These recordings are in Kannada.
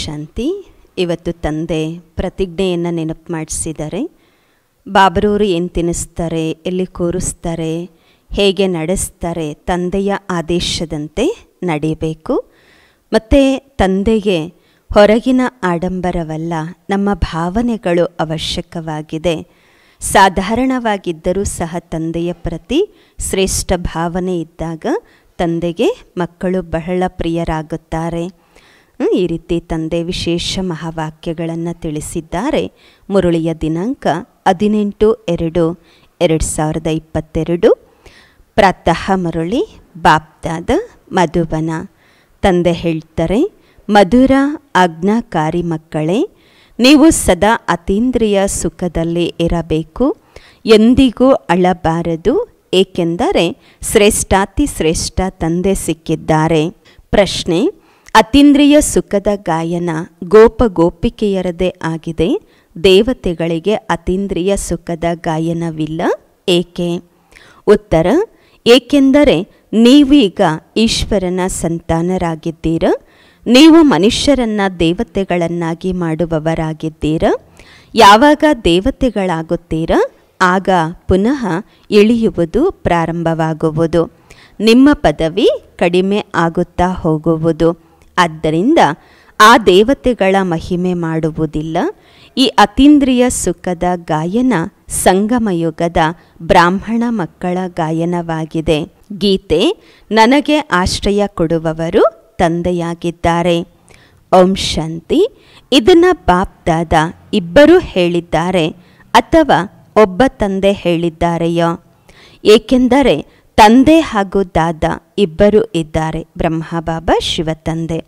ಶಾಂತಿ ಇವತ್ತು ತಂದೆ ಪ್ರತಿಜ್ಞೆಯನ್ನು ನೆನಪು ಮಾಡಿಸಿದ್ದಾರೆ ಬಾಬರವರು ಏನು ತಿನ್ನಿಸ್ತಾರೆ ಎಲ್ಲಿ ಕೂರಿಸ್ತಾರೆ ಹೇಗೆ ನಡೆಸ್ತಾರೆ ತಂದೆಯ ಆದೇಶದಂತೆ ನಡೆಯಬೇಕು ಮತ್ತು ತಂದೆಗೆ ಹೊರಗಿನ ಆಡಂಬರವಲ್ಲ ನಮ್ಮ ಭಾವನೆಗಳು ಅವಶ್ಯಕವಾಗಿದೆ ಸಾಧಾರಣವಾಗಿದ್ದರೂ ಸಹ ತಂದೆಯ ಪ್ರತಿ ಶ್ರೇಷ್ಠ ಭಾವನೆ ಇದ್ದಾಗ ತಂದೆಗೆ ಮಕ್ಕಳು ಬಹಳ ಪ್ರಿಯರಾಗುತ್ತಾರೆ ಈ ರೀತಿ ತಂದೆ ವಿಶೇಷ ಮಹಾವಾಕ್ಯಗಳನ್ನು ತಿಳಿಸಿದ್ದಾರೆ ಮುರುಳಿಯ ದಿನಾಂಕ ಹದಿನೆಂಟು ಎರಡು ಎರಡು ಸಾವಿರದ ಇಪ್ಪತ್ತೆರಡು ಪ್ರಾತಃ ಮುರುಳಿ ಬಾಪ್ತಾದ ಮಧುಬನ ತಂದೆ ಹೇಳ್ತಾರೆ ಮಧುರ ಆಜ್ಞಾಕಾರಿ ಮಕ್ಕಳೇ ನೀವು ಸದಾ ಅತೀಂದ್ರಿಯ ಸುಖದಲ್ಲಿ ಇರಬೇಕು ಎಂದಿಗೂ ಅಳಬಾರದು ಏಕೆಂದರೆ ಶ್ರೇಷ್ಠಾತಿ ಶ್ರೇಷ್ಠ ತಂದೆ ಸಿಕ್ಕಿದ್ದಾರೆ ಪ್ರಶ್ನೆ ಅತೀಂದ್ರಿಯ ಸುಖದ ಗಾಯನ ಗೋಪ ಗೋಪಿಕೆಯರದೇ ಆಗಿದೆ ದೇವತೆಗಳಿಗೆ ಅತೀಂದ್ರಿಯ ಸುಖದ ಗಾಯನವಿಲ್ಲ ಏಕೆ ಉತ್ತರ ಏಕೆಂದರೆ ನೀವೀಗ ಈಶ್ವರನ ಸಂತಾನರಾಗಿದ್ದೀರ ನೀವು ಮನುಷ್ಯರನ್ನ ದೇವತೆಗಳನ್ನಾಗಿ ಮಾಡುವವರಾಗಿದ್ದೀರ ಯಾವಾಗ ದೇವತೆಗಳಾಗುತ್ತೀರ ಆಗ ಪುನಃ ಇಳಿಯುವುದು ಪ್ರಾರಂಭವಾಗುವುದು ನಿಮ್ಮ ಪದವಿ ಕಡಿಮೆ ಆಗುತ್ತಾ ಹೋಗುವುದು ಆದ್ದರಿಂದ ಆ ದೇವತೆಗಳ ಮಹಿಮೆ ಮಾಡುವುದಿಲ್ಲ ಈ ಅತೀಂದ್ರಿಯ ಸುಖದ ಗಾಯನ ಸಂಗಮಯುಗದ ಬ್ರಾಹ್ಮಣ ಮಕ್ಕಳ ಗಾಯನವಾಗಿದೆ ಗೀತೆ ನನಗೆ ಆಶ್ರಯ ಕೊಡುವವರು ತಂದೆಯಾಗಿದ್ದಾರೆ ಓಂ ಶಾಂತಿ ಇದನ್ನು ಬಾಪ್ದಾದ ಇಬ್ಬರೂ ಹೇಳಿದ್ದಾರೆ ಅಥವಾ ಒಬ್ಬ ತಂದೆ ಹೇಳಿದ್ದಾರೆಯೋ ಏಕೆಂದರೆ ತಂದೆ ಹಾಗೂ ದಾದ ಇಬ್ಬರು ಇದ್ದಾರೆ ಶಿವ ಶಿವತಂದೆ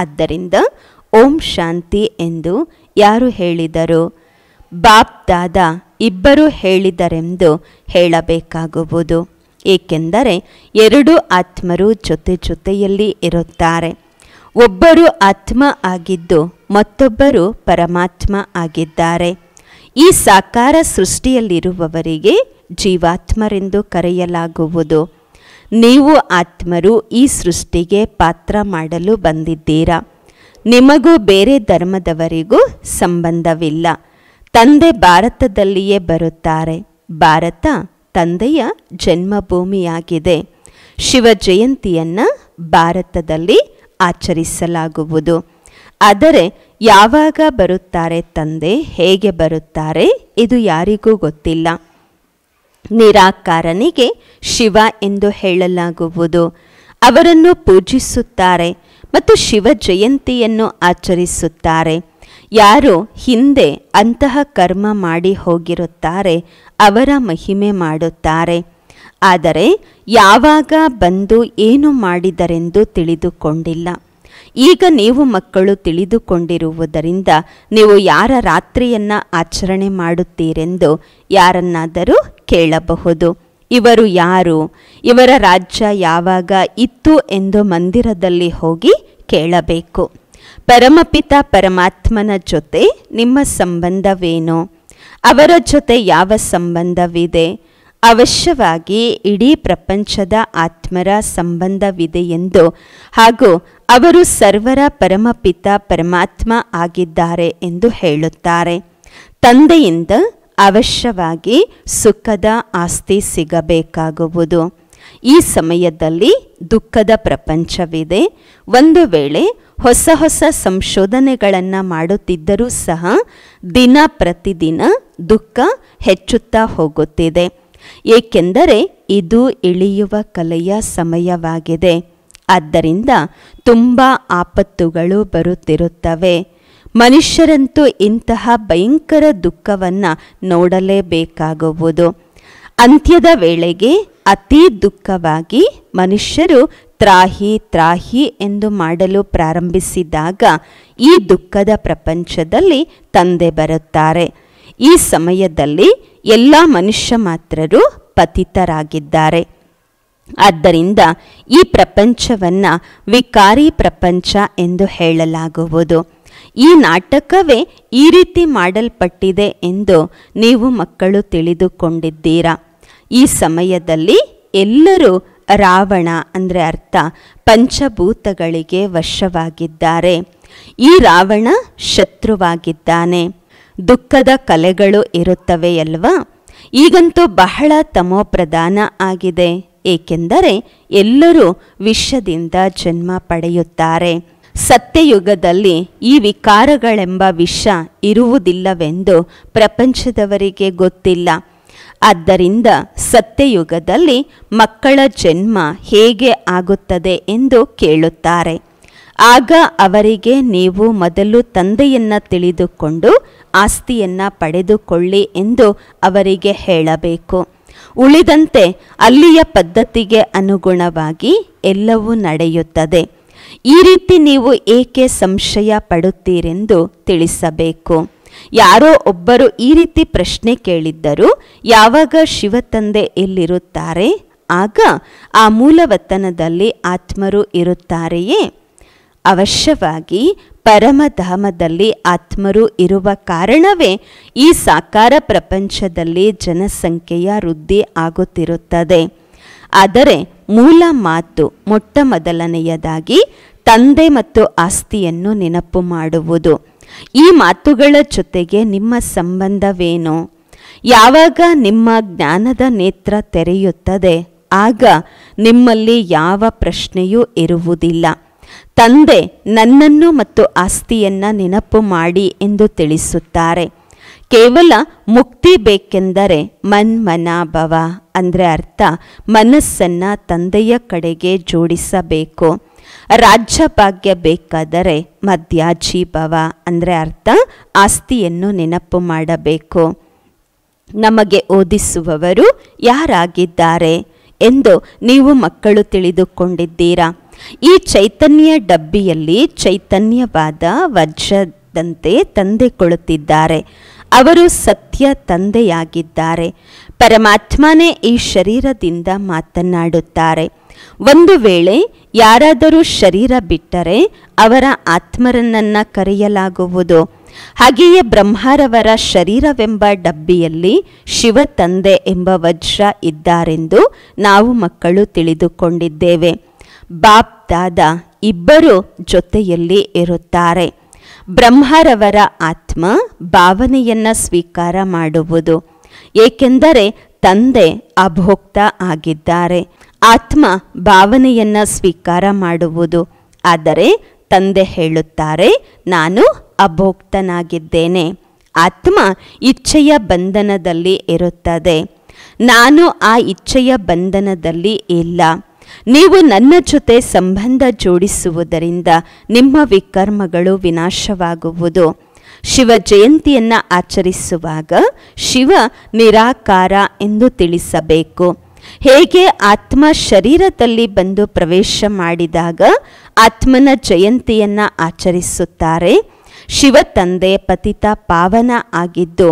ಆದ್ದರಿಂದ ಓಂ ಶಾಂತಿ ಎಂದು ಯಾರು ಹೇಳಿದರು ಬಾಪ್ ದಾದಾ ಇಬ್ಬರು ಹೇಳಿದರೆಂದು ಹೇಳಬೇಕಾಗುವುದು ಏಕೆಂದರೆ ಎರಡು ಆತ್ಮರು ಜೊತೆ ಜೊತೆಯಲ್ಲಿ ಇರುತ್ತಾರೆ ಒಬ್ಬರು ಆತ್ಮ ಆಗಿದ್ದು ಮತ್ತೊಬ್ಬರು ಪರಮಾತ್ಮ ಆಗಿದ್ದಾರೆ ಈ ಸಾಕಾರ ಸೃಷ್ಟಿಯಲ್ಲಿರುವವರಿಗೆ ಜೀವಾತ್ಮರೆಂದು ಕರೆಯಲಾಗುವುದು ನೀವು ಆತ್ಮರು ಈ ಸೃಷ್ಟಿಗೆ ಪಾತ್ರ ಮಾಡಲು ಬಂದಿದ್ದೀರಾ ನಿಮಗೂ ಬೇರೆ ಧರ್ಮದವರಿಗೂ ಸಂಬಂಧವಿಲ್ಲ ತಂದೆ ಭಾರತದಲ್ಲಿಯೇ ಬರುತ್ತಾರೆ ಭಾರತ ತಂದೆಯ ಜನ್ಮಭೂಮಿಯಾಗಿದೆ ಶಿವ ಜಯಂತಿಯನ್ನು ಭಾರತದಲ್ಲಿ ಆಚರಿಸಲಾಗುವುದು ಆದರೆ ಯಾವಾಗ ಬರುತ್ತಾರೆ ತಂದೆ ಹೇಗೆ ಬರುತ್ತಾರೆ ಇದು ಯಾರಿಗೂ ಗೊತ್ತಿಲ್ಲ ನಿರಾಕಾರನಿಗೆ ಶಿವ ಎಂದು ಹೇಳಲಾಗುವುದು ಅವರನ್ನು ಪೂಜಿಸುತ್ತಾರೆ ಮತ್ತು ಶಿವ ಜಯಂತಿಯನ್ನು ಆಚರಿಸುತ್ತಾರೆ ಯಾರು ಹಿಂದೆ ಅಂತಹ ಕರ್ಮ ಮಾಡಿ ಹೋಗಿರುತ್ತಾರೆ ಅವರ ಮಹಿಮೆ ಮಾಡುತ್ತಾರೆ ಆದರೆ ಯಾವಾಗ ಬಂದು ಏನು ಮಾಡಿದರೆಂದು ತಿಳಿದುಕೊಂಡಿಲ್ಲ ಈಗ ನೀವು ಮಕ್ಕಳು ತಿಳಿದುಕೊಂಡಿರುವುದರಿಂದ ನೀವು ಯಾರ ರಾತ್ರಿಯನ್ನು ಆಚರಣೆ ಮಾಡುತ್ತೀರೆಂದು ಯಾರನ್ನಾದರೂ ಕೇಳಬಹುದು ಇವರು ಯಾರು ಇವರ ರಾಜ್ಯ ಯಾವಾಗ ಇತ್ತು ಎಂದು ಮಂದಿರದಲ್ಲಿ ಹೋಗಿ ಕೇಳಬೇಕು ಪರಮಪಿತ ಪರಮಾತ್ಮನ ಜೊತೆ ನಿಮ್ಮ ಸಂಬಂಧವೇನು ಅವರ ಜೊತೆ ಯಾವ ಸಂಬಂಧವಿದೆ ಅವಶ್ಯವಾಗಿ ಇಡೀ ಪ್ರಪಂಚದ ಆತ್ಮರ ಸಂಬಂಧವಿದೆ ಎಂದು ಹಾಗೂ ಅವರು ಸರ್ವರ ಪರಮಪಿತ ಪರಮಾತ್ಮ ಆಗಿದ್ದಾರೆ ಎಂದು ಹೇಳುತ್ತಾರೆ ತಂದೆಯಿಂದ ಅವಶ್ಯವಾಗಿ ಸುಖದ ಆಸ್ತಿ ಸಿಗಬೇಕಾಗುವುದು ಈ ಸಮಯದಲ್ಲಿ ದುಃಖದ ಪ್ರಪಂಚವಿದೆ ಒಂದು ವೇಳೆ ಹೊಸ ಹೊಸ ಸಂಶೋಧನೆಗಳನ್ನು ಮಾಡುತ್ತಿದ್ದರೂ ಸಹ ದಿನ ಪ್ರತಿದಿನ ದುಃಖ ಹೆಚ್ಚುತ್ತಾ ಹೋಗುತ್ತಿದೆ ಏಕೆಂದರೆ ಇದು ಇಳಿಯುವ ಕಲೆಯ ಸಮಯವಾಗಿದೆ ಆದ್ದರಿಂದ ತುಂಬ ಆಪತ್ತುಗಳು ಬರುತ್ತಿರುತ್ತವೆ ಮನುಷ್ಯರಂತೂ ಇಂತಹ ಭಯಂಕರ ದುಃಖವನ್ನು ನೋಡಲೇಬೇಕಾಗುವುದು ಅಂತ್ಯದ ವೇಳೆಗೆ ಅತಿ ದುಃಖವಾಗಿ ಮನುಷ್ಯರು ತ್ರಾಹಿ ತ್ರಾಹಿ ಎಂದು ಮಾಡಲು ಪ್ರಾರಂಭಿಸಿದಾಗ ಈ ದುಃಖದ ಪ್ರಪಂಚದಲ್ಲಿ ತಂದೆ ಬರುತ್ತಾರೆ ಈ ಸಮಯದಲ್ಲಿ ಎಲ್ಲ ಮನುಷ್ಯ ಮಾತ್ರರು ಪತಿತರಾಗಿದ್ದಾರೆ ಆದ್ದರಿಂದ ಈ ಪ್ರಪಂಚವನ್ನು ವಿಕಾರಿ ಪ್ರಪಂಚ ಎಂದು ಹೇಳಲಾಗುವುದು ಈ ನಾಟಕವೇ ಈ ರೀತಿ ಮಾಡಲ್ಪಟ್ಟಿದೆ ಎಂದು ನೀವು ಮಕ್ಕಳು ತಿಳಿದುಕೊಂಡಿದ್ದೀರಾ ಈ ಸಮಯದಲ್ಲಿ ಎಲ್ಲರೂ ರಾವಣ ಅಂದರೆ ಅರ್ಥ ಪಂಚಭೂತಗಳಿಗೆ ವಶವಾಗಿದ್ದಾರೆ ಈ ರಾವಣ ಶತ್ರುವಾಗಿದ್ದಾನೆ ದುಃಖದ ಕಲೆಗಳು ಇರುತ್ತವೆಯಲ್ವಾ ಈಗಂತೂ ಬಹಳ ತಮೋಪ್ರಧಾನ ಆಗಿದೆ ಏಕೆಂದರೆ ಎಲ್ಲರೂ ವಿಷದಿಂದ ಜನ್ಮ ಪಡೆಯುತ್ತಾರೆ ಸತ್ಯಯುಗದಲ್ಲಿ ಈ ವಿಕಾರಗಳೆಂಬ ವಿಷ ಇರುವುದಿಲ್ಲವೆಂದು ಪ್ರಪಂಚದವರಿಗೆ ಗೊತ್ತಿಲ್ಲ ಆದ್ದರಿಂದ ಸತ್ಯಯುಗದಲ್ಲಿ ಮಕ್ಕಳ ಜನ್ಮ ಹೇಗೆ ಆಗುತ್ತದೆ ಎಂದು ಕೇಳುತ್ತಾರೆ ಆಗ ಅವರಿಗೆ ನೀವು ಮೊದಲು ತಂದೆಯನ್ನು ತಿಳಿದುಕೊಂಡು ಆಸ್ತಿಯನ್ನು ಪಡೆದುಕೊಳ್ಳಿ ಎಂದು ಅವರಿಗೆ ಹೇಳಬೇಕು ಉಳಿದಂತೆ ಅಲ್ಲಿಯ ಪದ್ಧತಿಗೆ ಅನುಗುಣವಾಗಿ ಎಲ್ಲವೂ ನಡೆಯುತ್ತದೆ ಈ ರೀತಿ ನೀವು ಏಕೆ ಸಂಶಯ ಪಡುತ್ತೀರೆಂದು ತಿಳಿಸಬೇಕು ಯಾರೋ ಒಬ್ಬರು ಈ ರೀತಿ ಪ್ರಶ್ನೆ ಕೇಳಿದ್ದರು ಯಾವಾಗ ಶಿವತಂದೆ ಎಲ್ಲಿರುತ್ತಾರೆ ಆಗ ಆ ಮೂಲವತನದಲ್ಲಿ ಆತ್ಮರು ಇರುತ್ತಾರೆಯೇ ಅವಶ್ಯವಾಗಿ ಪರಮಧಾಮದಲ್ಲಿ ಆತ್ಮರು ಇರುವ ಕಾರಣವೇ ಈ ಸಾಕಾರ ಪ್ರಪಂಚದಲ್ಲಿ ಜನಸಂಖ್ಯೆಯ ವೃದ್ಧಿ ಆಗುತ್ತಿರುತ್ತದೆ ಆದರೆ ಮೂಲ ಮಾತು ಮೊಟ್ಟ ಮೊದಲನೆಯದಾಗಿ ತಂದೆ ಮತ್ತು ಆಸ್ತಿಯನ್ನು ನೆನಪು ಮಾಡುವುದು ಈ ಮಾತುಗಳ ಜೊತೆಗೆ ನಿಮ್ಮ ಸಂಬಂಧವೇನು ಯಾವಾಗ ನಿಮ್ಮ ಜ್ಞಾನದ ನೇತ್ರ ತೆರೆಯುತ್ತದೆ ಆಗ ನಿಮ್ಮಲ್ಲಿ ಯಾವ ಪ್ರಶ್ನೆಯೂ ಇರುವುದಿಲ್ಲ ತಂದೆ ನನ್ನನ್ನು ಮತ್ತು ಆಸ್ತಿಯನ್ನು ನೆನಪು ಮಾಡಿ ಎಂದು ತಿಳಿಸುತ್ತಾರೆ ಕೇವಲ ಮುಕ್ತಿ ಬೇಕೆಂದರೆ ಮನ್ಮನಾಭವ ಅಂದರೆ ಅರ್ಥ ಮನಸ್ಸನ್ನು ತಂದೆಯ ಕಡೆಗೆ ಜೋಡಿಸಬೇಕು ರಾಜ್ಯ ಭಾಗ್ಯ ಬೇಕಾದರೆ ಭವ ಅಂದರೆ ಅರ್ಥ ಆಸ್ತಿಯನ್ನು ನೆನಪು ಮಾಡಬೇಕು ನಮಗೆ ಓದಿಸುವವರು ಯಾರಾಗಿದ್ದಾರೆ ಎಂದು ನೀವು ಮಕ್ಕಳು ತಿಳಿದುಕೊಂಡಿದ್ದೀರಾ ಈ ಚೈತನ್ಯ ಡಬ್ಬಿಯಲ್ಲಿ ಚೈತನ್ಯವಾದ ವಜ್ರದಂತೆ ತಂದೆ ಕೊಳುತ್ತಿದ್ದಾರೆ ಅವರು ಸತ್ಯ ತಂದೆಯಾಗಿದ್ದಾರೆ ಪರಮಾತ್ಮನೇ ಈ ಶರೀರದಿಂದ ಮಾತನಾಡುತ್ತಾರೆ ಒಂದು ವೇಳೆ ಯಾರಾದರೂ ಶರೀರ ಬಿಟ್ಟರೆ ಅವರ ಆತ್ಮರನ್ನ ಕರೆಯಲಾಗುವುದು ಹಾಗೆಯೇ ಬ್ರಹ್ಮರವರ ಶರೀರವೆಂಬ ಡಬ್ಬಿಯಲ್ಲಿ ಶಿವ ತಂದೆ ಎಂಬ ವಜ್ರ ಇದ್ದಾರೆಂದು ನಾವು ಮಕ್ಕಳು ತಿಳಿದುಕೊಂಡಿದ್ದೇವೆ ಬಾಪ್ತಾದ ಇಬ್ಬರು ಜೊತೆಯಲ್ಲಿ ಇರುತ್ತಾರೆ ಬ್ರಹ್ಮರವರ ಆತ್ಮ ಭಾವನೆಯನ್ನು ಸ್ವೀಕಾರ ಮಾಡುವುದು ಏಕೆಂದರೆ ತಂದೆ ಅಭೋಕ್ತ ಆಗಿದ್ದಾರೆ ಆತ್ಮ ಭಾವನೆಯನ್ನು ಸ್ವೀಕಾರ ಮಾಡುವುದು ಆದರೆ ತಂದೆ ಹೇಳುತ್ತಾರೆ ನಾನು ಅಭೋಕ್ತನಾಗಿದ್ದೇನೆ ಆತ್ಮ ಇಚ್ಛೆಯ ಬಂಧನದಲ್ಲಿ ಇರುತ್ತದೆ ನಾನು ಆ ಇಚ್ಛೆಯ ಬಂಧನದಲ್ಲಿ ಇಲ್ಲ ನೀವು ನನ್ನ ಜೊತೆ ಸಂಬಂಧ ಜೋಡಿಸುವುದರಿಂದ ನಿಮ್ಮ ವಿಕರ್ಮಗಳು ವಿನಾಶವಾಗುವುದು ಶಿವ ಜಯಂತಿಯನ್ನು ಆಚರಿಸುವಾಗ ಶಿವ ನಿರಾಕಾರ ಎಂದು ತಿಳಿಸಬೇಕು ಹೇಗೆ ಆತ್ಮ ಶರೀರದಲ್ಲಿ ಬಂದು ಪ್ರವೇಶ ಮಾಡಿದಾಗ ಆತ್ಮನ ಜಯಂತಿಯನ್ನು ಆಚರಿಸುತ್ತಾರೆ ಶಿವ ತಂದೆ ಪತಿತ ಪಾವನ ಆಗಿದ್ದು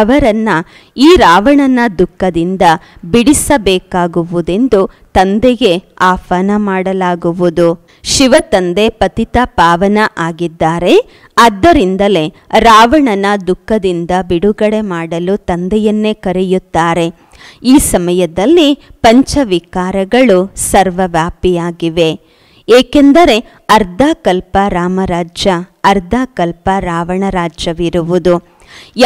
ಅವರನ್ನ ಈ ರಾವಣನ ದುಃಖದಿಂದ ಬಿಡಿಸಬೇಕಾಗುವುದೆಂದು ತಂದೆಗೆ ಆಹ್ವಾನ ಮಾಡಲಾಗುವುದು ಶಿವ ತಂದೆ ಪತಿತ ಪಾವನ ಆಗಿದ್ದಾರೆ ಆದ್ದರಿಂದಲೇ ರಾವಣನ ದುಃಖದಿಂದ ಬಿಡುಗಡೆ ಮಾಡಲು ತಂದೆಯನ್ನೇ ಕರೆಯುತ್ತಾರೆ ಈ ಸಮಯದಲ್ಲಿ ಪಂಚವಿಕಾರಗಳು ಸರ್ವವ್ಯಾಪಿಯಾಗಿವೆ ಏಕೆಂದರೆ ಅರ್ಧ ಕಲ್ಪ ರಾಮರಾಜ್ಯ ಅರ್ಧ ಕಲ್ಪ ರಾವಣ ರಾಜ್ಯವಿರುವುದು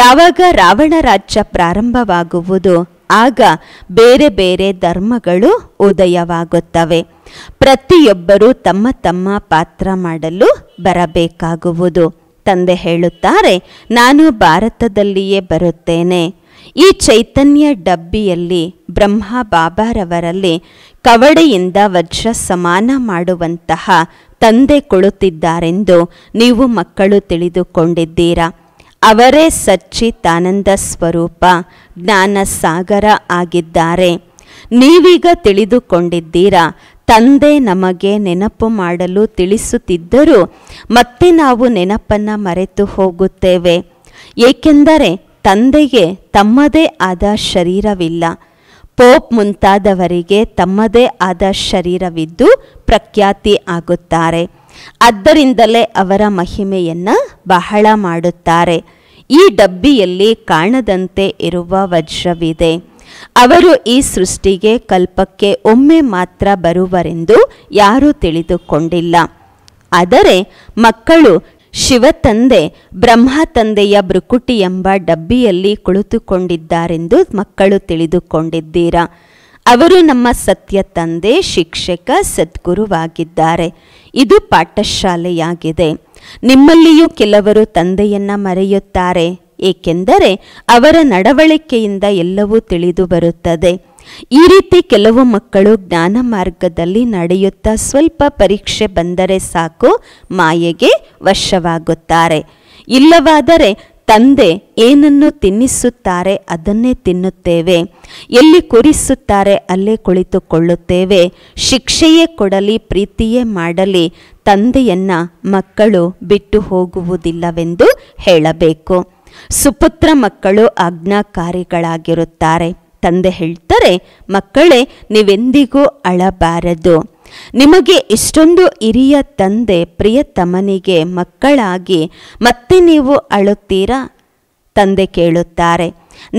ಯಾವಾಗ ರಾವಣ ರಾಜ್ಯ ಪ್ರಾರಂಭವಾಗುವುದು ಆಗ ಬೇರೆ ಬೇರೆ ಧರ್ಮಗಳು ಉದಯವಾಗುತ್ತವೆ ಪ್ರತಿಯೊಬ್ಬರೂ ತಮ್ಮ ತಮ್ಮ ಪಾತ್ರ ಮಾಡಲು ಬರಬೇಕಾಗುವುದು ತಂದೆ ಹೇಳುತ್ತಾರೆ ನಾನು ಭಾರತದಲ್ಲಿಯೇ ಬರುತ್ತೇನೆ ಈ ಚೈತನ್ಯ ಡಬ್ಬಿಯಲ್ಲಿ ಬ್ರಹ್ಮ ಬಾಬಾರವರಲ್ಲಿ ಕವಡೆಯಿಂದ ವಜ್ರ ಸಮಾನ ಮಾಡುವಂತಹ ತಂದೆ ಕೊಳುತ್ತಿದ್ದಾರೆಂದು ನೀವು ಮಕ್ಕಳು ತಿಳಿದುಕೊಂಡಿದ್ದೀರಾ ಅವರೇ ಸಚ್ಚಿತಾನಂದ ಸ್ವರೂಪ ಜ್ಞಾನ ಸಾಗರ ಆಗಿದ್ದಾರೆ ನೀವೀಗ ತಿಳಿದುಕೊಂಡಿದ್ದೀರಾ ತಂದೆ ನಮಗೆ ನೆನಪು ಮಾಡಲು ತಿಳಿಸುತ್ತಿದ್ದರೂ ಮತ್ತೆ ನಾವು ನೆನಪನ್ನು ಮರೆತು ಹೋಗುತ್ತೇವೆ ಏಕೆಂದರೆ ತಂದೆಗೆ ತಮ್ಮದೇ ಆದ ಶರೀರವಿಲ್ಲ ಪೋಪ್ ಮುಂತಾದವರಿಗೆ ತಮ್ಮದೇ ಆದ ಶರೀರವಿದ್ದು ಪ್ರಖ್ಯಾತಿ ಆಗುತ್ತಾರೆ ಆದ್ದರಿಂದಲೇ ಅವರ ಮಹಿಮೆಯನ್ನು ಬಹಳ ಮಾಡುತ್ತಾರೆ ಈ ಡಬ್ಬಿಯಲ್ಲಿ ಕಾಣದಂತೆ ಇರುವ ವಜ್ರವಿದೆ ಅವರು ಈ ಸೃಷ್ಟಿಗೆ ಕಲ್ಪಕ್ಕೆ ಒಮ್ಮೆ ಮಾತ್ರ ಬರುವರೆಂದು ಯಾರೂ ತಿಳಿದುಕೊಂಡಿಲ್ಲ ಆದರೆ ಮಕ್ಕಳು ಶಿವತಂದೆ ಬ್ರಹ್ಮ ತಂದೆಯ ಬೃಕುಟಿ ಎಂಬ ಡಬ್ಬಿಯಲ್ಲಿ ಕುಳಿತುಕೊಂಡಿದ್ದಾರೆಂದು ಮಕ್ಕಳು ತಿಳಿದುಕೊಂಡಿದ್ದೀರಾ ಅವರು ನಮ್ಮ ಸತ್ಯ ತಂದೆ ಶಿಕ್ಷಕ ಸದ್ಗುರುವಾಗಿದ್ದಾರೆ ಇದು ಪಾಠಶಾಲೆಯಾಗಿದೆ ನಿಮ್ಮಲ್ಲಿಯೂ ಕೆಲವರು ತಂದೆಯನ್ನ ಮರೆಯುತ್ತಾರೆ ಏಕೆಂದರೆ ಅವರ ನಡವಳಿಕೆಯಿಂದ ಎಲ್ಲವೂ ತಿಳಿದು ಬರುತ್ತದೆ ಈ ರೀತಿ ಕೆಲವು ಮಕ್ಕಳು ಜ್ಞಾನ ಮಾರ್ಗದಲ್ಲಿ ನಡೆಯುತ್ತಾ ಸ್ವಲ್ಪ ಪರೀಕ್ಷೆ ಬಂದರೆ ಸಾಕು ಮಾಯೆಗೆ ವಶವಾಗುತ್ತಾರೆ ಇಲ್ಲವಾದರೆ ತಂದೆ ಏನನ್ನು ತಿನ್ನಿಸುತ್ತಾರೆ ಅದನ್ನೇ ತಿನ್ನುತ್ತೇವೆ ಎಲ್ಲಿ ಕುರಿಸುತ್ತಾರೆ ಅಲ್ಲೇ ಕುಳಿತುಕೊಳ್ಳುತ್ತೇವೆ ಶಿಕ್ಷೆಯೇ ಕೊಡಲಿ ಪ್ರೀತಿಯೇ ಮಾಡಲಿ ತಂದೆಯನ್ನು ಮಕ್ಕಳು ಬಿಟ್ಟು ಹೋಗುವುದಿಲ್ಲವೆಂದು ಹೇಳಬೇಕು ಸುಪುತ್ರ ಮಕ್ಕಳು ಆಜ್ಞಾಕಾರಿಗಳಾಗಿರುತ್ತಾರೆ ತಂದೆ ಹೇಳ್ತಾರೆ ಮಕ್ಕಳೇ ನೀವೆಂದಿಗೂ ಅಳಬಾರದು ನಿಮಗೆ ಇಷ್ಟೊಂದು ಹಿರಿಯ ತಂದೆ ಪ್ರಿಯತಮನಿಗೆ ಮಕ್ಕಳಾಗಿ ಮತ್ತೆ ನೀವು ಅಳುತ್ತೀರಾ ತಂದೆ ಕೇಳುತ್ತಾರೆ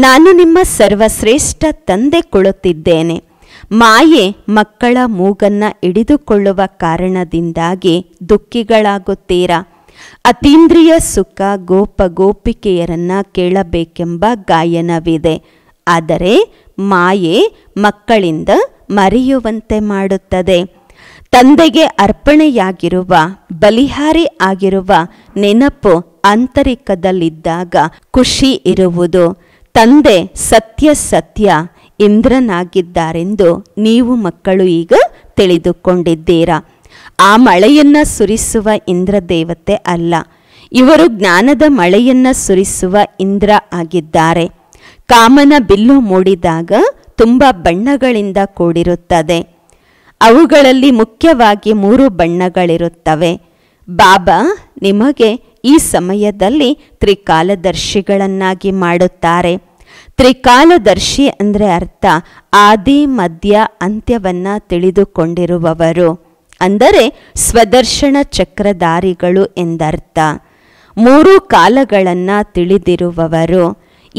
ನಾನು ನಿಮ್ಮ ಸರ್ವಶ್ರೇಷ್ಠ ತಂದೆ ಕೊಳುತ್ತಿದ್ದೇನೆ ಮಾಯೆ ಮಕ್ಕಳ ಮೂಗನ್ನ ಹಿಡಿದುಕೊಳ್ಳುವ ಕಾರಣದಿಂದಾಗಿ ದುಃಖಿಗಳಾಗುತ್ತೀರಾ ಅತೀಂದ್ರಿಯ ಸುಖ ಗೋಪ ಗೋಪಿಕೆಯರನ್ನ ಕೇಳಬೇಕೆಂಬ ಗಾಯನವಿದೆ ಆದರೆ ಮಾಯೆ ಮಕ್ಕಳಿಂದ ಮರೆಯುವಂತೆ ಮಾಡುತ್ತದೆ ತಂದೆಗೆ ಅರ್ಪಣೆಯಾಗಿರುವ ಬಲಿಹಾರಿ ಆಗಿರುವ ನೆನಪು ಆಂತರಿಕದಲ್ಲಿದ್ದಾಗ ಖುಷಿ ಇರುವುದು ತಂದೆ ಸತ್ಯ ಸತ್ಯ ಇಂದ್ರನಾಗಿದ್ದಾರೆಂದು ನೀವು ಮಕ್ಕಳು ಈಗ ತಿಳಿದುಕೊಂಡಿದ್ದೀರಾ ಆ ಮಳೆಯನ್ನು ಸುರಿಸುವ ಇಂದ್ರ ದೇವತೆ ಅಲ್ಲ ಇವರು ಜ್ಞಾನದ ಮಳೆಯನ್ನು ಸುರಿಸುವ ಇಂದ್ರ ಆಗಿದ್ದಾರೆ ಕಾಮನ ಬಿಲ್ಲು ಮೂಡಿದಾಗ ತುಂಬ ಬಣ್ಣಗಳಿಂದ ಕೂಡಿರುತ್ತದೆ ಅವುಗಳಲ್ಲಿ ಮುಖ್ಯವಾಗಿ ಮೂರು ಬಣ್ಣಗಳಿರುತ್ತವೆ ಬಾಬಾ ನಿಮಗೆ ಈ ಸಮಯದಲ್ಲಿ ತ್ರಿಕಾಲದರ್ಶಿಗಳನ್ನಾಗಿ ಮಾಡುತ್ತಾರೆ ತ್ರಿಕಾಲದರ್ಶಿ ಅಂದರೆ ಅರ್ಥ ಆದಿ ಮಧ್ಯ ಅಂತ್ಯವನ್ನು ತಿಳಿದುಕೊಂಡಿರುವವರು ಅಂದರೆ ಸ್ವದರ್ಶನ ಚಕ್ರಧಾರಿಗಳು ಎಂದರ್ಥ ಮೂರು ಕಾಲಗಳನ್ನು ತಿಳಿದಿರುವವರು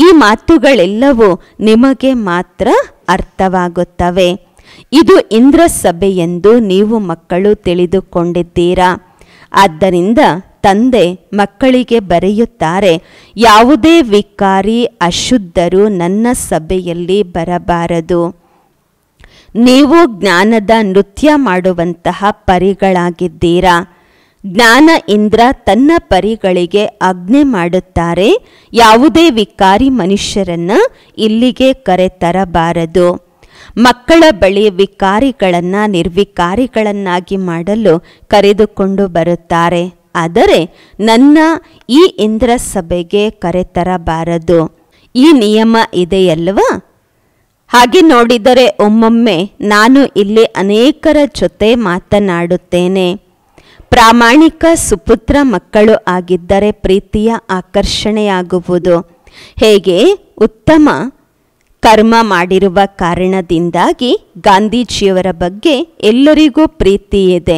ಈ ಮಾತುಗಳೆಲ್ಲವೂ ನಿಮಗೆ ಮಾತ್ರ ಅರ್ಥವಾಗುತ್ತವೆ ಇದು ಇಂದ್ರ ಸಭೆಯೆಂದು ನೀವು ಮಕ್ಕಳು ತಿಳಿದುಕೊಂಡಿದ್ದೀರಾ ಆದ್ದರಿಂದ ತಂದೆ ಮಕ್ಕಳಿಗೆ ಬರೆಯುತ್ತಾರೆ ಯಾವುದೇ ವಿಕಾರಿ ಅಶುದ್ಧರು ನನ್ನ ಸಭೆಯಲ್ಲಿ ಬರಬಾರದು ನೀವು ಜ್ಞಾನದ ನೃತ್ಯ ಮಾಡುವಂತಹ ಪರಿಗಳಾಗಿದ್ದೀರಾ ಜ್ಞಾನ ಇಂದ್ರ ತನ್ನ ಪರಿಗಳಿಗೆ ಆಜ್ಞೆ ಮಾಡುತ್ತಾರೆ ಯಾವುದೇ ವಿಕಾರಿ ಮನುಷ್ಯರನ್ನು ಇಲ್ಲಿಗೆ ಕರೆತರಬಾರದು ಮಕ್ಕಳ ಬಳಿ ವಿಕಾರಿಗಳನ್ನು ನಿರ್ವಿಕಾರಿಗಳನ್ನಾಗಿ ಮಾಡಲು ಕರೆದುಕೊಂಡು ಬರುತ್ತಾರೆ ಆದರೆ ನನ್ನ ಈ ಇಂದ್ರ ಸಭೆಗೆ ಕರೆತರಬಾರದು ಈ ನಿಯಮ ಇದೆಯಲ್ವಾ ಹಾಗೆ ನೋಡಿದರೆ ಒಮ್ಮೊಮ್ಮೆ ನಾನು ಇಲ್ಲಿ ಅನೇಕರ ಜೊತೆ ಮಾತನಾಡುತ್ತೇನೆ ಪ್ರಾಮಾಣಿಕ ಸುಪುತ್ರ ಮಕ್ಕಳು ಆಗಿದ್ದರೆ ಪ್ರೀತಿಯ ಆಕರ್ಷಣೆಯಾಗುವುದು ಹೇಗೆ ಉತ್ತಮ ಕರ್ಮ ಮಾಡಿರುವ ಕಾರಣದಿಂದಾಗಿ ಗಾಂಧೀಜಿಯವರ ಬಗ್ಗೆ ಎಲ್ಲರಿಗೂ ಪ್ರೀತಿ ಇದೆ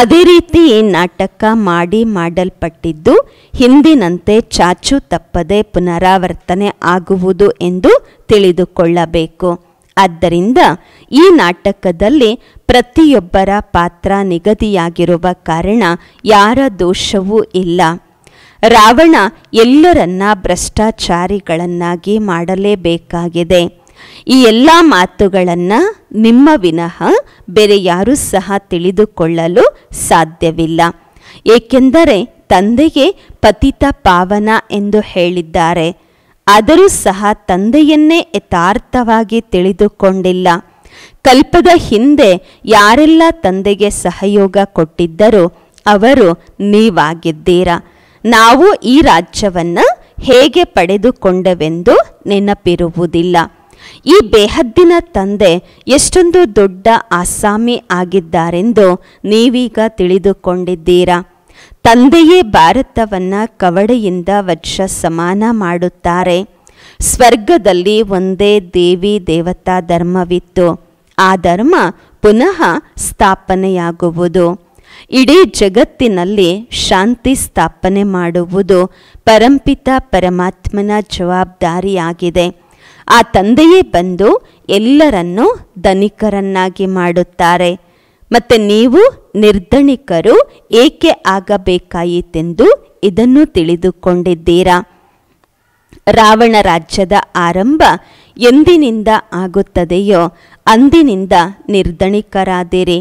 ಅದೇ ರೀತಿ ಈ ನಾಟಕ ಮಾಡಿ ಮಾಡಲ್ಪಟ್ಟಿದ್ದು ಹಿಂದಿನಂತೆ ಚಾಚು ತಪ್ಪದೆ ಪುನರಾವರ್ತನೆ ಆಗುವುದು ಎಂದು ತಿಳಿದುಕೊಳ್ಳಬೇಕು ಆದ್ದರಿಂದ ಈ ನಾಟಕದಲ್ಲಿ ಪ್ರತಿಯೊಬ್ಬರ ಪಾತ್ರ ನಿಗದಿಯಾಗಿರುವ ಕಾರಣ ಯಾರ ದೋಷವೂ ಇಲ್ಲ ರಾವಣ ಎಲ್ಲರನ್ನ ಭ್ರಷ್ಟಾಚಾರಿಗಳನ್ನಾಗಿ ಮಾಡಲೇಬೇಕಾಗಿದೆ ಈ ಎಲ್ಲ ಮಾತುಗಳನ್ನು ನಿಮ್ಮ ವಿನಃ ಬೇರೆ ಯಾರೂ ಸಹ ತಿಳಿದುಕೊಳ್ಳಲು ಸಾಧ್ಯವಿಲ್ಲ ಏಕೆಂದರೆ ತಂದೆಗೆ ಪತಿತ ಪಾವನ ಎಂದು ಹೇಳಿದ್ದಾರೆ ಆದರೂ ಸಹ ತಂದೆಯನ್ನೇ ಯಥಾರ್ಥವಾಗಿ ತಿಳಿದುಕೊಂಡಿಲ್ಲ ಕಲ್ಪದ ಹಿಂದೆ ಯಾರೆಲ್ಲ ತಂದೆಗೆ ಸಹಯೋಗ ಕೊಟ್ಟಿದ್ದರೂ ಅವರು ನೀವಾಗಿದ್ದೀರಾ ನಾವು ಈ ರಾಜ್ಯವನ್ನು ಹೇಗೆ ಪಡೆದುಕೊಂಡವೆಂದು ನೆನಪಿರುವುದಿಲ್ಲ ಈ ಬೇಹದ್ದಿನ ತಂದೆ ಎಷ್ಟೊಂದು ದೊಡ್ಡ ಆಸಾಮಿ ಆಗಿದ್ದಾರೆಂದು ನೀವೀಗ ತಿಳಿದುಕೊಂಡಿದ್ದೀರಾ ತಂದೆಯೇ ಭಾರತವನ್ನು ಕವಡೆಯಿಂದ ವಜ್ರ ಸಮಾನ ಮಾಡುತ್ತಾರೆ ಸ್ವರ್ಗದಲ್ಲಿ ಒಂದೇ ದೇವಿ ದೇವತಾ ಧರ್ಮವಿತ್ತು ಆ ಧರ್ಮ ಪುನಃ ಸ್ಥಾಪನೆಯಾಗುವುದು ಇಡೀ ಜಗತ್ತಿನಲ್ಲಿ ಶಾಂತಿ ಸ್ಥಾಪನೆ ಮಾಡುವುದು ಪರಂಪಿತ ಪರಮಾತ್ಮನ ಜವಾಬ್ದಾರಿಯಾಗಿದೆ ಆ ತಂದೆಯೇ ಬಂದು ಎಲ್ಲರನ್ನೂ ಧನಿಕರನ್ನಾಗಿ ಮಾಡುತ್ತಾರೆ ಮತ್ತೆ ನೀವು ನಿರ್ಧನಿಕರು ಏಕೆ ಆಗಬೇಕಾಯಿತೆಂದು ಇದನ್ನು ತಿಳಿದುಕೊಂಡಿದ್ದೀರಾ ರಾವಣ ರಾಜ್ಯದ ಆರಂಭ ಎಂದಿನಿಂದ ಆಗುತ್ತದೆಯೋ ಅಂದಿನಿಂದ ನಿರ್ಧಣಿಕರಾದಿರಿ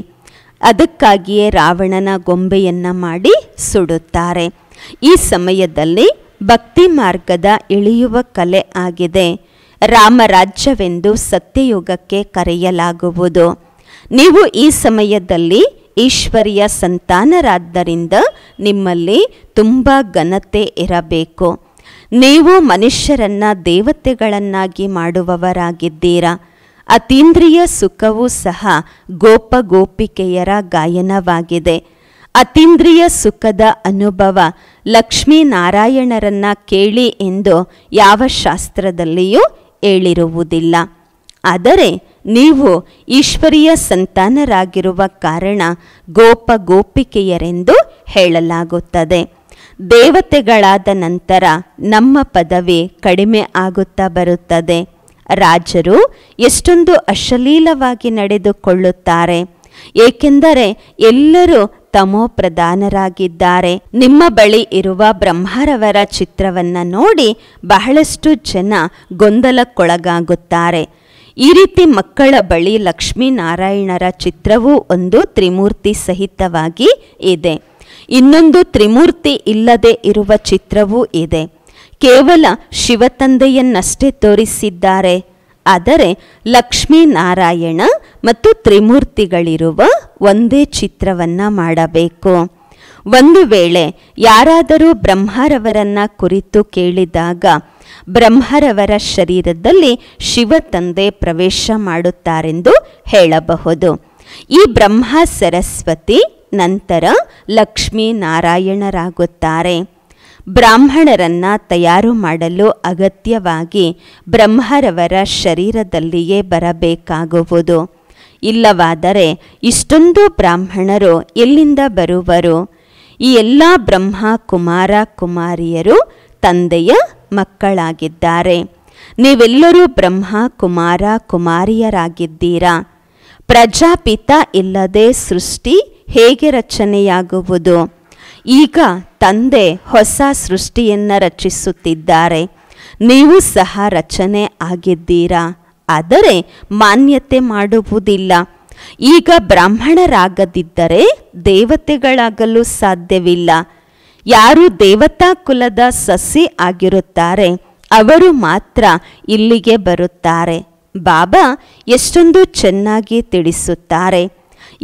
ಅದಕ್ಕಾಗಿಯೇ ರಾವಣನ ಗೊಂಬೆಯನ್ನು ಮಾಡಿ ಸುಡುತ್ತಾರೆ ಈ ಸಮಯದಲ್ಲಿ ಭಕ್ತಿ ಮಾರ್ಗದ ಇಳಿಯುವ ಕಲೆ ಆಗಿದೆ ರಾಮರಾಜ್ಯವೆಂದು ಸತ್ಯಯುಗಕ್ಕೆ ಕರೆಯಲಾಗುವುದು ನೀವು ಈ ಸಮಯದಲ್ಲಿ ಈಶ್ವರಿಯ ಸಂತಾನರಾದ್ದರಿಂದ ನಿಮ್ಮಲ್ಲಿ ತುಂಬ ಘನತೆ ಇರಬೇಕು ನೀವು ಮನುಷ್ಯರನ್ನು ದೇವತೆಗಳನ್ನಾಗಿ ಮಾಡುವವರಾಗಿದ್ದೀರಾ ಅತೀಂದ್ರಿಯ ಸುಖವೂ ಸಹ ಗೋಪ ಗೋಪಿಕೆಯರ ಗಾಯನವಾಗಿದೆ ಅತೀಂದ್ರಿಯ ಸುಖದ ಅನುಭವ ಲಕ್ಷ್ಮೀನಾರಾಯಣರನ್ನ ಕೇಳಿ ಎಂದು ಯಾವ ಶಾಸ್ತ್ರದಲ್ಲಿಯೂ ಹೇಳಿರುವುದಿಲ್ಲ ಆದರೆ ನೀವು ಈಶ್ವರಿಯ ಸಂತಾನರಾಗಿರುವ ಕಾರಣ ಗೋಪ ಗೋಪಿಕೆಯರೆಂದು ಹೇಳಲಾಗುತ್ತದೆ ದೇವತೆಗಳಾದ ನಂತರ ನಮ್ಮ ಪದವಿ ಕಡಿಮೆ ಆಗುತ್ತಾ ಬರುತ್ತದೆ ರಾಜರು ಎಷ್ಟೊಂದು ಅಶ್ಲೀಲವಾಗಿ ನಡೆದುಕೊಳ್ಳುತ್ತಾರೆ ಏಕೆಂದರೆ ಎಲ್ಲರೂ ತಮೋ ಪ್ರಧಾನರಾಗಿದ್ದಾರೆ ನಿಮ್ಮ ಬಳಿ ಇರುವ ಬ್ರಹ್ಮರವರ ಚಿತ್ರವನ್ನು ನೋಡಿ ಬಹಳಷ್ಟು ಜನ ಗೊಂದಲಕ್ಕೊಳಗಾಗುತ್ತಾರೆ ಈ ರೀತಿ ಮಕ್ಕಳ ಬಳಿ ಲಕ್ಷ್ಮೀನಾರಾಯಣರ ಚಿತ್ರವೂ ಒಂದು ತ್ರಿಮೂರ್ತಿ ಸಹಿತವಾಗಿ ಇದೆ ಇನ್ನೊಂದು ತ್ರಿಮೂರ್ತಿ ಇಲ್ಲದೆ ಇರುವ ಚಿತ್ರವೂ ಇದೆ ಕೇವಲ ಶಿವತಂದೆಯನ್ನಷ್ಟೇ ತೋರಿಸಿದ್ದಾರೆ ಆದರೆ ಲಕ್ಷ್ಮೀನಾರಾಯಣ ಮತ್ತು ತ್ರಿಮೂರ್ತಿಗಳಿರುವ ಒಂದೇ ಚಿತ್ರವನ್ನು ಮಾಡಬೇಕು ಒಂದು ವೇಳೆ ಯಾರಾದರೂ ಬ್ರಹ್ಮರವರನ್ನ ಕುರಿತು ಕೇಳಿದಾಗ ಬ್ರಹ್ಮರವರ ಶರೀರದಲ್ಲಿ ಶಿವ ತಂದೆ ಪ್ರವೇಶ ಮಾಡುತ್ತಾರೆಂದು ಹೇಳಬಹುದು ಈ ಬ್ರಹ್ಮ ಸರಸ್ವತಿ ನಂತರ ಲಕ್ಷ್ಮೀನಾರಾಯಣರಾಗುತ್ತಾರೆ ಬ್ರಾಹ್ಮಣರನ್ನು ತಯಾರು ಮಾಡಲು ಅಗತ್ಯವಾಗಿ ಬ್ರಹ್ಮರವರ ಶರೀರದಲ್ಲಿಯೇ ಬರಬೇಕಾಗುವುದು ಇಲ್ಲವಾದರೆ ಇಷ್ಟೊಂದು ಬ್ರಾಹ್ಮಣರು ಎಲ್ಲಿಂದ ಬರುವರು ಈ ಎಲ್ಲ ಬ್ರಹ್ಮ ಕುಮಾರ ಕುಮಾರಿಯರು ತಂದೆಯ ಮಕ್ಕಳಾಗಿದ್ದಾರೆ ನೀವೆಲ್ಲರೂ ಬ್ರಹ್ಮ ಕುಮಾರ ಕುಮಾರಿಯರಾಗಿದ್ದೀರಾ ಪ್ರಜಾಪಿತ ಇಲ್ಲದೆ ಸೃಷ್ಟಿ ಹೇಗೆ ರಚನೆಯಾಗುವುದು ಈಗ ತಂದೆ ಹೊಸ ಸೃಷ್ಟಿಯನ್ನು ರಚಿಸುತ್ತಿದ್ದಾರೆ ನೀವು ಸಹ ರಚನೆ ಆಗಿದ್ದೀರಾ ಆದರೆ ಮಾನ್ಯತೆ ಮಾಡುವುದಿಲ್ಲ ಈಗ ಬ್ರಾಹ್ಮಣರಾಗದಿದ್ದರೆ ದೇವತೆಗಳಾಗಲು ಸಾಧ್ಯವಿಲ್ಲ ಯಾರು ದೇವತಾ ಕುಲದ ಸಸಿ ಆಗಿರುತ್ತಾರೆ ಅವರು ಮಾತ್ರ ಇಲ್ಲಿಗೆ ಬರುತ್ತಾರೆ ಬಾಬಾ ಎಷ್ಟೊಂದು ಚೆನ್ನಾಗಿ ತಿಳಿಸುತ್ತಾರೆ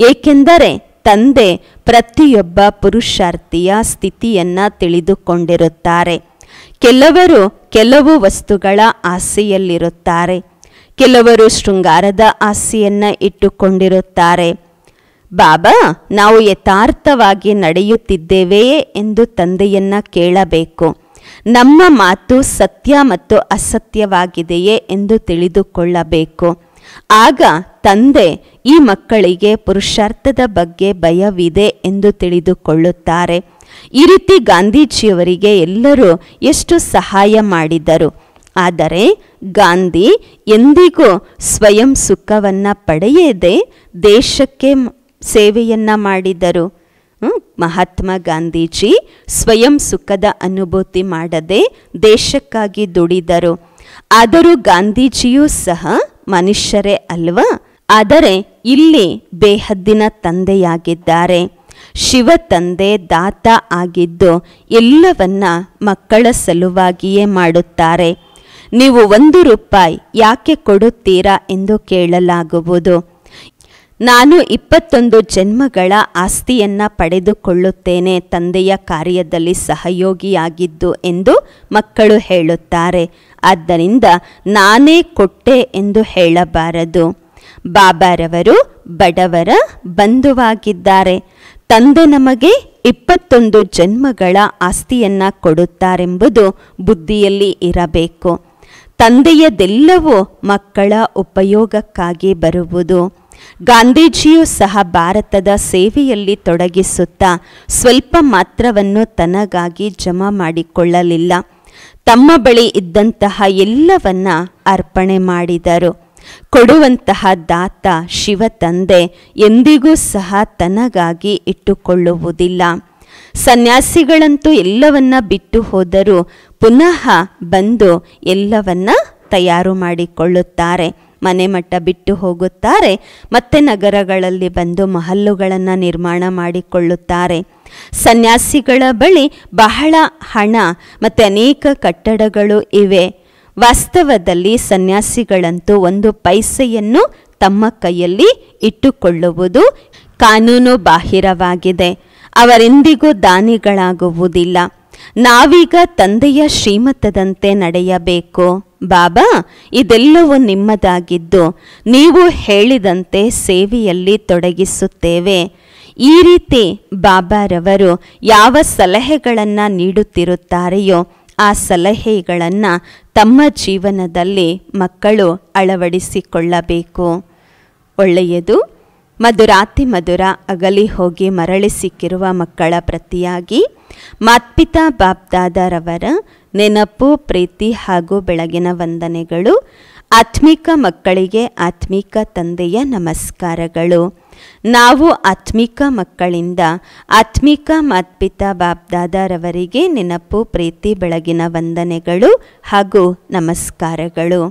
ಏಕೆಂದರೆ ತಂದೆ ಪ್ರತಿಯೊಬ್ಬ ಪುರುಷಾರ್ಥಿಯ ಸ್ಥಿತಿಯನ್ನು ತಿಳಿದುಕೊಂಡಿರುತ್ತಾರೆ ಕೆಲವರು ಕೆಲವು ವಸ್ತುಗಳ ಆಸೆಯಲ್ಲಿರುತ್ತಾರೆ ಕೆಲವರು ಶೃಂಗಾರದ ಆಸೆಯನ್ನು ಇಟ್ಟುಕೊಂಡಿರುತ್ತಾರೆ ಬಾಬಾ ನಾವು ಯಥಾರ್ಥವಾಗಿ ನಡೆಯುತ್ತಿದ್ದೇವೆಯೇ ಎಂದು ತಂದೆಯನ್ನು ಕೇಳಬೇಕು ನಮ್ಮ ಮಾತು ಸತ್ಯ ಮತ್ತು ಅಸತ್ಯವಾಗಿದೆಯೇ ಎಂದು ತಿಳಿದುಕೊಳ್ಳಬೇಕು ಆಗ ತಂದೆ ಈ ಮಕ್ಕಳಿಗೆ ಪುರುಷಾರ್ಥದ ಬಗ್ಗೆ ಭಯವಿದೆ ಎಂದು ತಿಳಿದುಕೊಳ್ಳುತ್ತಾರೆ ಈ ರೀತಿ ಗಾಂಧೀಜಿಯವರಿಗೆ ಎಲ್ಲರೂ ಎಷ್ಟು ಸಹಾಯ ಮಾಡಿದರು ಆದರೆ ಗಾಂಧಿ ಎಂದಿಗೂ ಸ್ವಯಂ ಸುಖವನ್ನು ಪಡೆಯದೆ ದೇಶಕ್ಕೆ ಸೇವೆಯನ್ನ ಮಾಡಿದರು ಮಹಾತ್ಮ ಗಾಂಧೀಜಿ ಸ್ವಯಂ ಸುಖದ ಅನುಭೂತಿ ಮಾಡದೆ ದೇಶಕ್ಕಾಗಿ ದುಡಿದರು ಆದರೂ ಗಾಂಧೀಜಿಯೂ ಸಹ ಮನುಷ್ಯರೇ ಅಲ್ವಾ ಆದರೆ ಇಲ್ಲಿ ಬೇಹದ್ದಿನ ತಂದೆಯಾಗಿದ್ದಾರೆ ಶಿವ ತಂದೆ ದಾತ ಆಗಿದ್ದು ಎಲ್ಲವನ್ನ ಮಕ್ಕಳ ಸಲುವಾಗಿಯೇ ಮಾಡುತ್ತಾರೆ ನೀವು ಒಂದು ರೂಪಾಯಿ ಯಾಕೆ ಕೊಡುತ್ತೀರಾ ಎಂದು ಕೇಳಲಾಗುವುದು ನಾನು ಇಪ್ಪತ್ತೊಂದು ಜನ್ಮಗಳ ಆಸ್ತಿಯನ್ನು ಪಡೆದುಕೊಳ್ಳುತ್ತೇನೆ ತಂದೆಯ ಕಾರ್ಯದಲ್ಲಿ ಸಹಯೋಗಿಯಾಗಿದ್ದು ಎಂದು ಮಕ್ಕಳು ಹೇಳುತ್ತಾರೆ ಆದ್ದರಿಂದ ನಾನೇ ಕೊಟ್ಟೆ ಎಂದು ಹೇಳಬಾರದು ಬಾಬಾರವರು ಬಡವರ ಬಂಧುವಾಗಿದ್ದಾರೆ ತಂದೆ ನಮಗೆ ಇಪ್ಪತ್ತೊಂದು ಜನ್ಮಗಳ ಆಸ್ತಿಯನ್ನು ಕೊಡುತ್ತಾರೆಂಬುದು ಬುದ್ಧಿಯಲ್ಲಿ ಇರಬೇಕು ತಂದೆಯದೆಲ್ಲವೂ ಮಕ್ಕಳ ಉಪಯೋಗಕ್ಕಾಗಿ ಬರುವುದು ಗಾಂಧೀಜಿಯೂ ಸಹ ಭಾರತದ ಸೇವೆಯಲ್ಲಿ ತೊಡಗಿಸುತ್ತಾ ಸ್ವಲ್ಪ ಮಾತ್ರವನ್ನು ತನಗಾಗಿ ಜಮಾ ಮಾಡಿಕೊಳ್ಳಲಿಲ್ಲ ತಮ್ಮ ಬಳಿ ಇದ್ದಂತಹ ಎಲ್ಲವನ್ನ ಅರ್ಪಣೆ ಮಾಡಿದರು ಕೊಡುವಂತಹ ದಾತ ಶಿವ ತಂದೆ ಎಂದಿಗೂ ಸಹ ತನಗಾಗಿ ಇಟ್ಟುಕೊಳ್ಳುವುದಿಲ್ಲ ಸನ್ಯಾಸಿಗಳಂತೂ ಎಲ್ಲವನ್ನ ಬಿಟ್ಟು ಹೋದರೂ ಪುನಃ ಬಂದು ಎಲ್ಲವನ್ನ ತಯಾರು ಮಾಡಿಕೊಳ್ಳುತ್ತಾರೆ ಮನೆ ಮಟ್ಟ ಬಿಟ್ಟು ಹೋಗುತ್ತಾರೆ ಮತ್ತೆ ನಗರಗಳಲ್ಲಿ ಬಂದು ಮಹಲ್ಲುಗಳನ್ನು ನಿರ್ಮಾಣ ಮಾಡಿಕೊಳ್ಳುತ್ತಾರೆ ಸನ್ಯಾಸಿಗಳ ಬಳಿ ಬಹಳ ಹಣ ಮತ್ತು ಅನೇಕ ಕಟ್ಟಡಗಳು ಇವೆ ವಾಸ್ತವದಲ್ಲಿ ಸನ್ಯಾಸಿಗಳಂತೂ ಒಂದು ಪೈಸೆಯನ್ನು ತಮ್ಮ ಕೈಯಲ್ಲಿ ಇಟ್ಟುಕೊಳ್ಳುವುದು ಕಾನೂನು ಬಾಹಿರವಾಗಿದೆ ಅವರೆಂದಿಗೂ ದಾನಿಗಳಾಗುವುದಿಲ್ಲ ನಾವೀಗ ತಂದೆಯ ಶ್ರೀಮತದಂತೆ ನಡೆಯಬೇಕು ಬಾಬಾ ಇದೆಲ್ಲವೂ ನಿಮ್ಮದಾಗಿದ್ದು ನೀವು ಹೇಳಿದಂತೆ ಸೇವೆಯಲ್ಲಿ ತೊಡಗಿಸುತ್ತೇವೆ ಈ ರೀತಿ ಬಾಬಾರವರು ಯಾವ ಸಲಹೆಗಳನ್ನು ನೀಡುತ್ತಿರುತ್ತಾರೆಯೋ ಆ ಸಲಹೆಗಳನ್ನು ತಮ್ಮ ಜೀವನದಲ್ಲಿ ಮಕ್ಕಳು ಅಳವಡಿಸಿಕೊಳ್ಳಬೇಕು ಒಳ್ಳೆಯದು ಮಧುರಾತಿ ಮಧುರ ಅಗಲಿ ಹೋಗಿ ಮರಳಿ ಸಿಕ್ಕಿರುವ ಮಕ್ಕಳ ಪ್ರತಿಯಾಗಿ ಮಾತ್ಪಿತಾ ಬಾಬ್ದಾದರವರ ನೆನಪು ಪ್ರೀತಿ ಹಾಗೂ ಬೆಳಗಿನ ವಂದನೆಗಳು ಆತ್ಮಿಕ ಮಕ್ಕಳಿಗೆ ಆತ್ಮಿಕ ತಂದೆಯ ನಮಸ್ಕಾರಗಳು ನಾವು ಆತ್ಮಿಕ ಮಕ್ಕಳಿಂದ ಆತ್ಮಿಕ ಮಾತ್ಪಿತಾ ಬಾಬ್ದಾದರವರಿಗೆ ನೆನಪು ಪ್ರೀತಿ ಬೆಳಗಿನ ವಂದನೆಗಳು ಹಾಗೂ ನಮಸ್ಕಾರಗಳು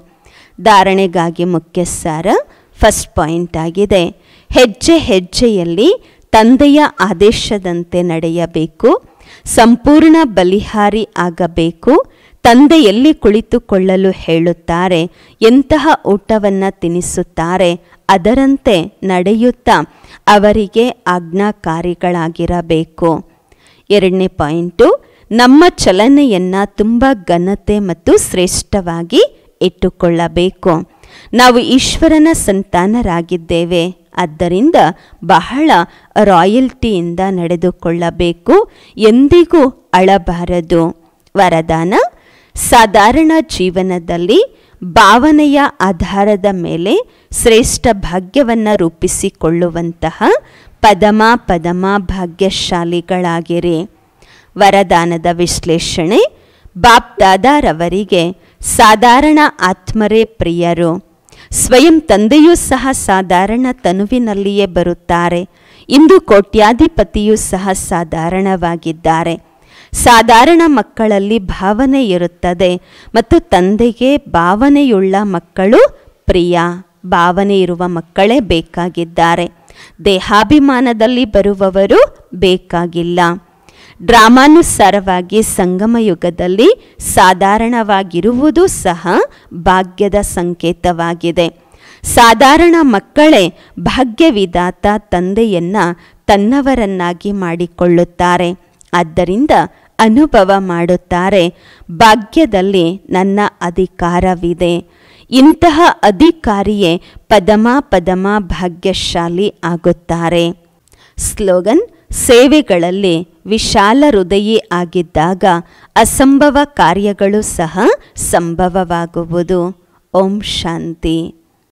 ಧಾರಣೆಗಾಗಿ ಮುಖ್ಯ ಸಾರ ಫಸ್ಟ್ ಪಾಯಿಂಟ್ ಆಗಿದೆ ಹೆಜ್ಜೆ ಹೆಜ್ಜೆಯಲ್ಲಿ ತಂದೆಯ ಆದೇಶದಂತೆ ನಡೆಯಬೇಕು ಸಂಪೂರ್ಣ ಬಲಿಹಾರಿ ಆಗಬೇಕು ತಂದೆಯಲ್ಲಿ ಕುಳಿತುಕೊಳ್ಳಲು ಹೇಳುತ್ತಾರೆ ಎಂತಹ ಊಟವನ್ನು ತಿನ್ನಿಸುತ್ತಾರೆ ಅದರಂತೆ ನಡೆಯುತ್ತಾ ಅವರಿಗೆ ಆಜ್ಞಾಕಾರಿಗಳಾಗಿರಬೇಕು ಎರಡನೇ ಪಾಯಿಂಟು ನಮ್ಮ ಚಲನೆಯನ್ನು ತುಂಬ ಘನತೆ ಮತ್ತು ಶ್ರೇಷ್ಠವಾಗಿ ಇಟ್ಟುಕೊಳ್ಳಬೇಕು ನಾವು ಈಶ್ವರನ ಸಂತಾನರಾಗಿದ್ದೇವೆ ಆದ್ದರಿಂದ ಬಹಳ ರಾಯಲ್ಟಿಯಿಂದ ನಡೆದುಕೊಳ್ಳಬೇಕು ಎಂದಿಗೂ ಅಳಬಾರದು ವರದಾನ ಸಾಧಾರಣ ಜೀವನದಲ್ಲಿ ಭಾವನೆಯ ಆಧಾರದ ಮೇಲೆ ಶ್ರೇಷ್ಠ ಭಾಗ್ಯವನ್ನು ರೂಪಿಸಿಕೊಳ್ಳುವಂತಹ ಪದಮ ಪದಮ ಭಾಗ್ಯಶಾಲಿಗಳಾಗಿರಿ ವರದಾನದ ವಿಶ್ಲೇಷಣೆ ಬಾಪ್ ದಾದಾರವರಿಗೆ ಸಾಧಾರಣ ಆತ್ಮರೇ ಪ್ರಿಯರು ಸ್ವಯಂ ತಂದೆಯೂ ಸಹ ಸಾಧಾರಣ ತನುವಿನಲ್ಲಿಯೇ ಬರುತ್ತಾರೆ ಇಂದು ಕೋಟ್ಯಾಧಿಪತಿಯೂ ಸಹ ಸಾಧಾರಣವಾಗಿದ್ದಾರೆ ಸಾಧಾರಣ ಮಕ್ಕಳಲ್ಲಿ ಭಾವನೆ ಇರುತ್ತದೆ ಮತ್ತು ತಂದೆಗೆ ಭಾವನೆಯುಳ್ಳ ಮಕ್ಕಳು ಪ್ರಿಯ ಭಾವನೆ ಇರುವ ಮಕ್ಕಳೇ ಬೇಕಾಗಿದ್ದಾರೆ ದೇಹಾಭಿಮಾನದಲ್ಲಿ ಬರುವವರು ಬೇಕಾಗಿಲ್ಲ ಡ್ರಾಮಾನುಸಾರವಾಗಿ ಸಂಗಮಯುಗದಲ್ಲಿ ಸಾಧಾರಣವಾಗಿರುವುದು ಸಹ ಭಾಗ್ಯದ ಸಂಕೇತವಾಗಿದೆ ಸಾಧಾರಣ ಮಕ್ಕಳೇ ಭಾಗ್ಯವಿದಾತ ತಂದೆಯನ್ನ ತನ್ನವರನ್ನಾಗಿ ಮಾಡಿಕೊಳ್ಳುತ್ತಾರೆ ಆದ್ದರಿಂದ ಅನುಭವ ಮಾಡುತ್ತಾರೆ ಭಾಗ್ಯದಲ್ಲಿ ನನ್ನ ಅಧಿಕಾರವಿದೆ ಇಂತಹ ಅಧಿಕಾರಿಯೇ ಪದಮ ಪದಮ ಭಾಗ್ಯಶಾಲಿ ಆಗುತ್ತಾರೆ ಸ್ಲೋಗನ್ ಸೇವೆಗಳಲ್ಲಿ ವಿಶಾಲ ಹೃದಯಿ ಆಗಿದ್ದಾಗ ಅಸಂಭವ ಕಾರ್ಯಗಳು ಸಹ ಸಂಭವವಾಗುವುದು ಓಂ ಶಾಂತಿ